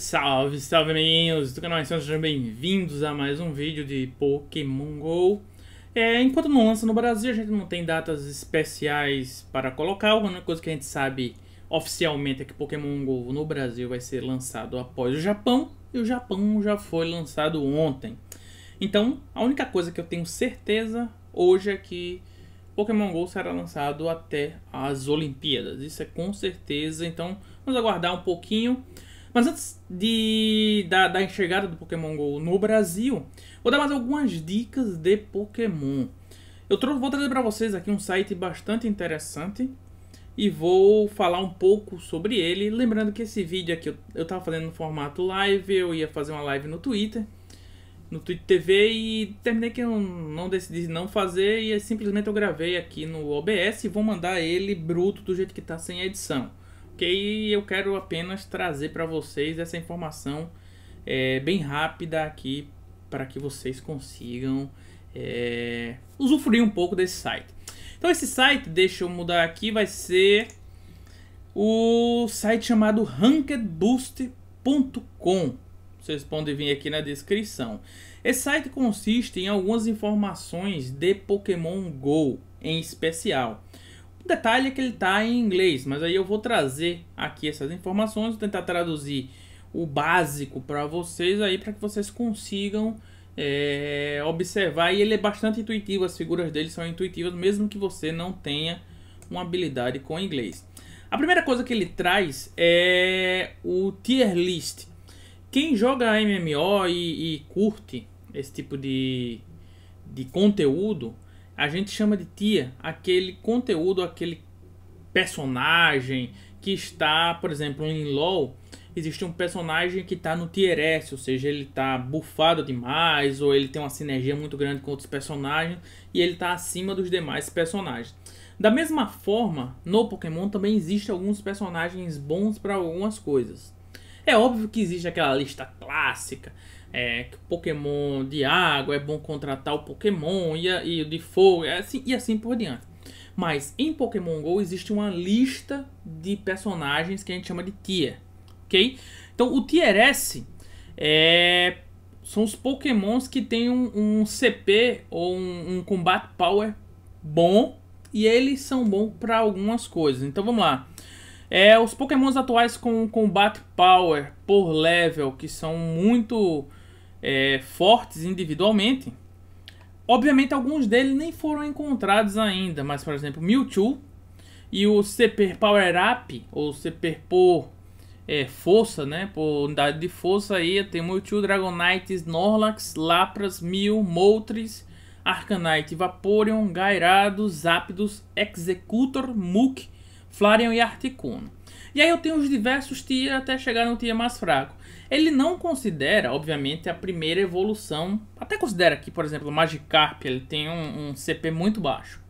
Salve, salve amiguinhos do canal Sejam bem-vindos a mais um vídeo de Pokémon GO é, Enquanto não lança no Brasil, a gente não tem datas especiais para colocar A única coisa que a gente sabe oficialmente é que Pokémon GO no Brasil vai ser lançado após o Japão E o Japão já foi lançado ontem Então, a única coisa que eu tenho certeza hoje é que Pokémon GO será lançado até as Olimpíadas Isso é com certeza, então vamos aguardar um pouquinho mas antes de, da, da enxergada do Pokémon GO no Brasil, vou dar mais algumas dicas de Pokémon. Eu vou trazer para vocês aqui um site bastante interessante e vou falar um pouco sobre ele. Lembrando que esse vídeo aqui eu estava fazendo no formato live, eu ia fazer uma live no Twitter, no Twitter TV e terminei que eu não decidi não fazer e é simplesmente eu gravei aqui no OBS e vou mandar ele bruto do jeito que está sem edição e eu quero apenas trazer para vocês essa informação é, bem rápida aqui para que vocês consigam é, usufruir um pouco desse site. Então esse site, deixa eu mudar aqui, vai ser o site chamado rankedboost.com. Vocês podem vir aqui na descrição. Esse site consiste em algumas informações de Pokémon GO em especial. O detalhe é que ele está em inglês, mas aí eu vou trazer aqui essas informações, vou tentar traduzir o básico para vocês aí, para que vocês consigam é, observar. E ele é bastante intuitivo, as figuras dele são intuitivas, mesmo que você não tenha uma habilidade com inglês. A primeira coisa que ele traz é o tier list. Quem joga MMO e, e curte esse tipo de, de conteúdo, a gente chama de tia aquele conteúdo, aquele personagem que está, por exemplo, em LoL, existe um personagem que está no tier S, ou seja, ele está bufado demais, ou ele tem uma sinergia muito grande com outros personagens, e ele está acima dos demais personagens. Da mesma forma, no Pokémon também existem alguns personagens bons para algumas coisas. É óbvio que existe aquela lista clássica, é, que Pokémon de água é bom contratar o Pokémon e, e de fogo e assim, e assim por diante. Mas em Pokémon GO existe uma lista de personagens que a gente chama de tier, ok? Então o tier S é, são os Pokémons que têm um, um CP ou um, um combat power bom e eles são bons para algumas coisas. Então vamos lá. É, os pokémons atuais com combate power por level, que são muito é, fortes individualmente. Obviamente alguns deles nem foram encontrados ainda, mas por exemplo Mewtwo e o CP Power Up, ou CP por é, força, né, por unidade de força aí, tem Mewtwo, Dragonite, Snorlax, Lapras, Mew, Moltres, Arcanite, Vaporeon, Gairados, Zapdos, Executor, Mook Flareon e Articuno. E aí eu tenho os diversos tier até chegar no tier mais fraco. Ele não considera, obviamente, a primeira evolução. Até considera que, por exemplo, o Magikarp ele tem um, um CP muito baixo.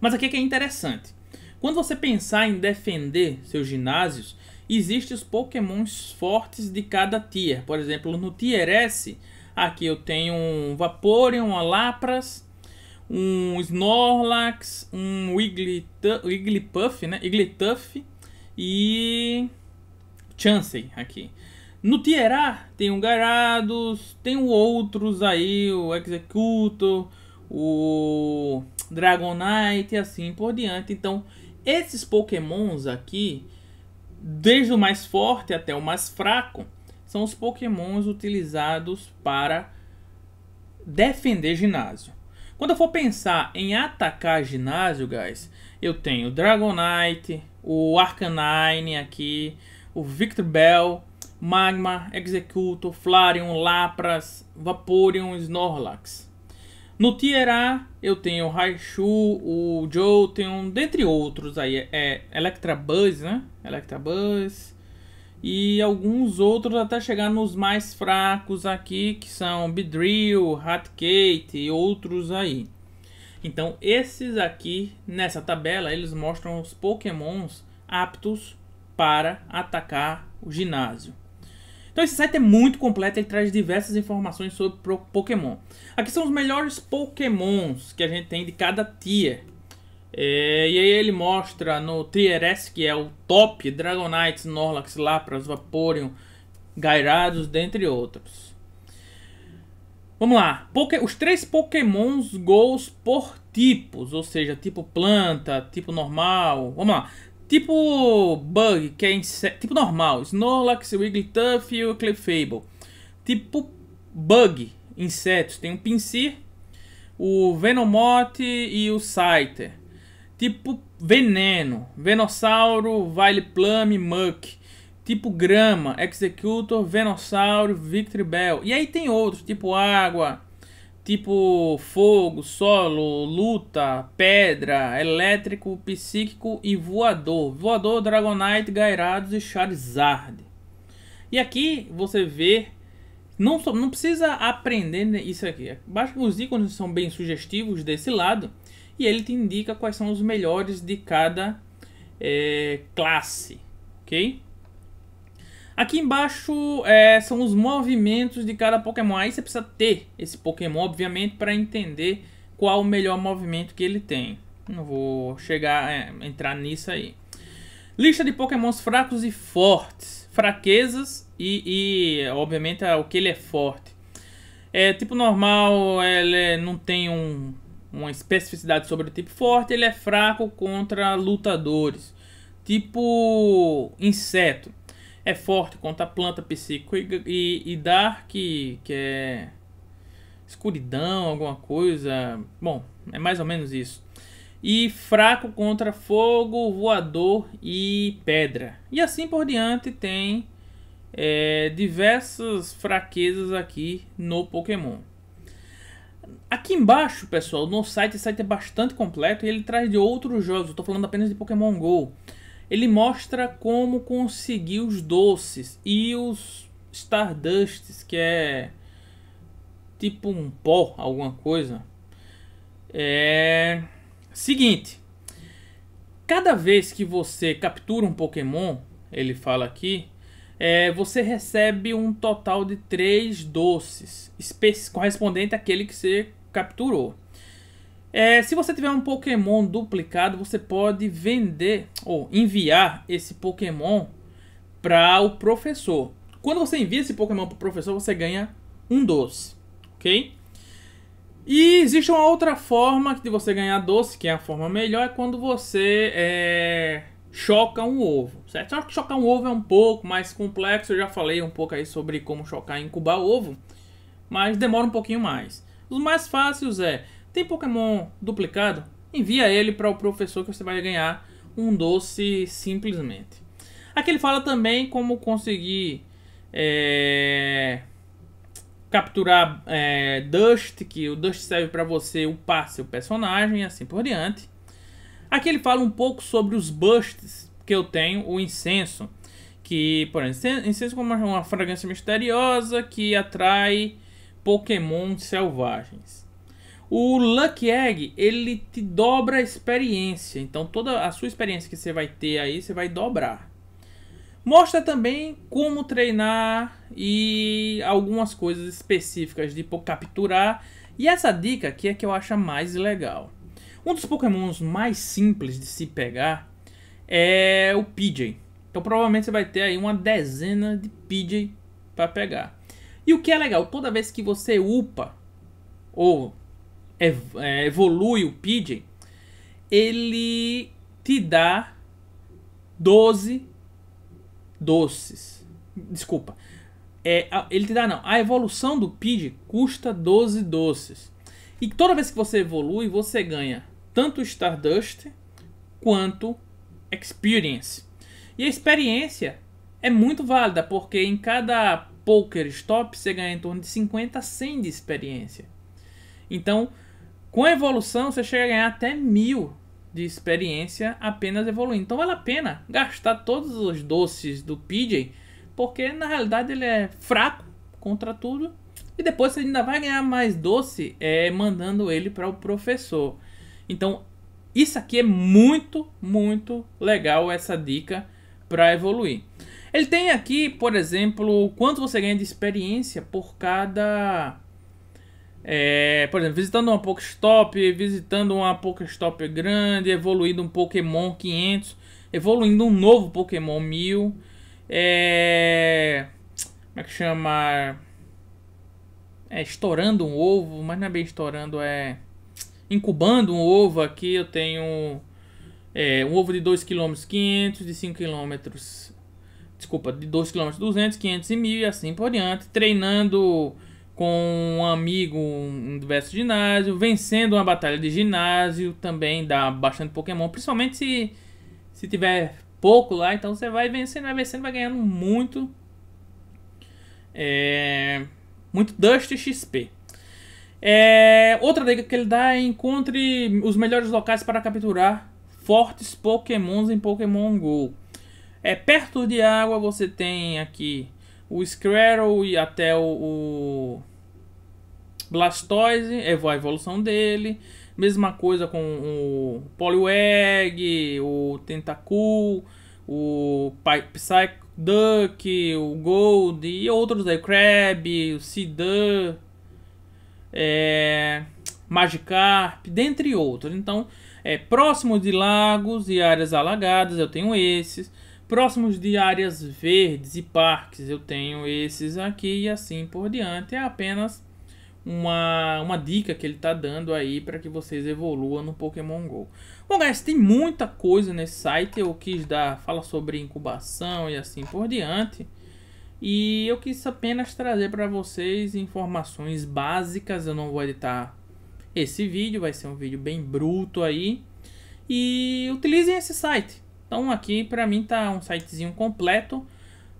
Mas aqui é que é interessante. Quando você pensar em defender seus ginásios, existem os pokémons fortes de cada tier. Por exemplo, no tier S, aqui eu tenho um Vaporeon, um Lapras, um Snorlax, um Wigglypuff, né? Wigglytuff e Chansey aqui. No Tierá tem um Garados, tem outros aí, o Executor, o Dragonite e assim por diante. Então, esses pokémons aqui, desde o mais forte até o mais fraco, são os pokémons utilizados para defender ginásio. Quando eu for pensar em atacar ginásio, guys, eu tenho Dragonite, o Arcanine aqui, o Victor Bell, Magma, Executor, Flareon, Lapras, Vaporeon, Snorlax. No Tier A eu tenho o Raichu, o Jolteon, dentre outros aí, é Electabuzz, né? Electabuzz, e alguns outros até chegar nos mais fracos aqui, que são Bedrill, Hatkate e outros aí. Então, esses aqui nessa tabela, eles mostram os pokémons aptos para atacar o ginásio. Então esse site é muito completo, ele traz diversas informações sobre Pokémon. Aqui são os melhores Pokémons que a gente tem de cada tier. É, e aí ele mostra no Trieres, que é o top, Dragonites, Norlax, Lapras, Vaporeon, Gairados, dentre outros. Vamos lá. Poké os três Pokémons Gols por tipos, ou seja, tipo planta, tipo normal. Vamos lá. Tipo bug, que é inseto, tipo normal, Snorlax, Wigglytuff e o Clefable. Tipo bug, insetos, tem o Pinsir, o Venomoth e o Scyther. Tipo Veneno, Venossauro, Vile Plum, Muck. Tipo Grama, Executor, Venossauro, Victory Bell. E aí tem outros, tipo Água, tipo Fogo, Solo, Luta, Pedra, Elétrico, Psíquico e Voador. Voador, Dragonite, Gairados e Charizard. E aqui você vê não, não precisa aprender isso aqui. Basta os ícones são bem sugestivos desse lado e ele te indica quais são os melhores de cada é, classe, ok? Aqui embaixo é, são os movimentos de cada Pokémon. Aí você precisa ter esse Pokémon, obviamente, para entender qual o melhor movimento que ele tem. Não vou chegar é, entrar nisso aí. Lista de Pokémons fracos e fortes. Fraquezas e, e obviamente, é, o que ele é forte. É tipo normal, ele não tem um uma especificidade sobre o tipo forte, ele é fraco contra lutadores. Tipo inseto. É forte contra planta, psíquico e, e, e dark, que é escuridão, alguma coisa. Bom, é mais ou menos isso. E fraco contra fogo, voador e pedra. E assim por diante tem é, diversas fraquezas aqui no Pokémon aqui embaixo, pessoal, no site, o site é bastante completo e ele traz de outros jogos. Eu tô falando apenas de Pokémon GO. Ele mostra como conseguir os doces e os Stardusts, que é tipo um pó, alguma coisa. É. Seguinte. Cada vez que você captura um Pokémon, ele fala aqui, é, você recebe um total de três doces, correspondente àquele que você capturou. É, se você tiver um Pokémon duplicado, você pode vender ou enviar esse Pokémon para o professor. Quando você envia esse Pokémon para o professor, você ganha um doce, ok? E existe uma outra forma de você ganhar doce, que é a forma melhor, é quando você é, choca um ovo, certo? Só que chocar um ovo é um pouco mais complexo, eu já falei um pouco aí sobre como chocar e incubar ovo, mas demora um pouquinho mais. Os mais fáceis é, tem Pokémon duplicado? Envia ele para o professor que você vai ganhar um doce simplesmente. Aqui ele fala também como conseguir é, capturar é, Dust, que o Dust serve para você upar seu personagem e assim por diante. Aqui ele fala um pouco sobre os busts que eu tenho, o incenso. Que, por exemplo, incenso como uma fragrância misteriosa que atrai Pokémon selvagens. O Lucky Egg, ele te dobra a experiência. Então toda a sua experiência que você vai ter aí, você vai dobrar. Mostra também como treinar e algumas coisas específicas de capturar. E essa dica aqui é que eu acho mais legal. Um dos pokémons mais simples de se pegar é o Pidgey. Então provavelmente você vai ter aí uma dezena de Pidgey para pegar. E o que é legal, toda vez que você upa ou é, evolui o Pidgey, ele te dá 12 doces. Desculpa. É, ele te dá não. A evolução do Pidgey custa 12 doces. E toda vez que você evolui, você ganha tanto Stardust quanto Experience. E a experiência é muito válida, porque em cada poker stop você ganha em torno de 50 a 100 de experiência. Então, com a evolução, você chega a ganhar até mil de experiência apenas evoluindo. Então vale a pena gastar todos os doces do PJ, porque na realidade ele é fraco contra tudo. E depois você ainda vai ganhar mais doce é, mandando ele para o professor. Então, isso aqui é muito, muito legal essa dica para evoluir. Ele tem aqui, por exemplo, quanto você ganha de experiência por cada. É, por exemplo, visitando uma Pokéstop, visitando uma Pokéstop grande, evoluindo um Pokémon 500, evoluindo um novo Pokémon 1000. É, como é que chama? É, estourando um ovo, mas não é bem estourando, é incubando um ovo aqui, eu tenho é, um ovo de 2 kg 500, de 5 km, desculpa, de 2 km 200, 500 e 1000 e assim por diante, treinando com um amigo em diversos ginásio vencendo uma batalha de ginásio, também dá bastante Pokémon, principalmente se, se tiver pouco lá, então você vai vencendo, vai vencendo, vai ganhando muito, é, muito Dust XP. É, outra dica que ele dá é encontre os melhores locais para capturar fortes pokémons em Pokémon GO. É, perto de água você tem aqui o Squirtle e até o, o Blastoise, é a evolução dele. Mesma coisa com o Poliwag, o Tentacool, o Psyduck, o Gold e outros aí, o Crab, o Seeduck é, Magikarp, dentre outros. Então, é, próximo de lagos e áreas alagadas, eu tenho esses. Próximos de áreas verdes e parques, eu tenho esses aqui e assim por diante. É apenas uma, uma dica que ele está dando aí para que vocês evoluam no Pokémon GO. Bom, guys, tem muita coisa nesse site. Eu quis dar, fala sobre incubação e assim por diante. E eu quis apenas trazer para vocês informações básicas. Eu não vou editar esse vídeo, vai ser um vídeo bem bruto aí. E utilizem esse site. Então aqui para mim tá um sitezinho completo.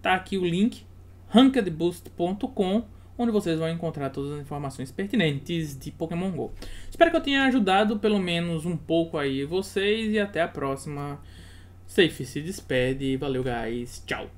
Tá aqui o link rankedboost.com, onde vocês vão encontrar todas as informações pertinentes de Pokémon Go. Espero que eu tenha ajudado pelo menos um pouco aí vocês e até a próxima. Safe se despede, valeu guys, tchau.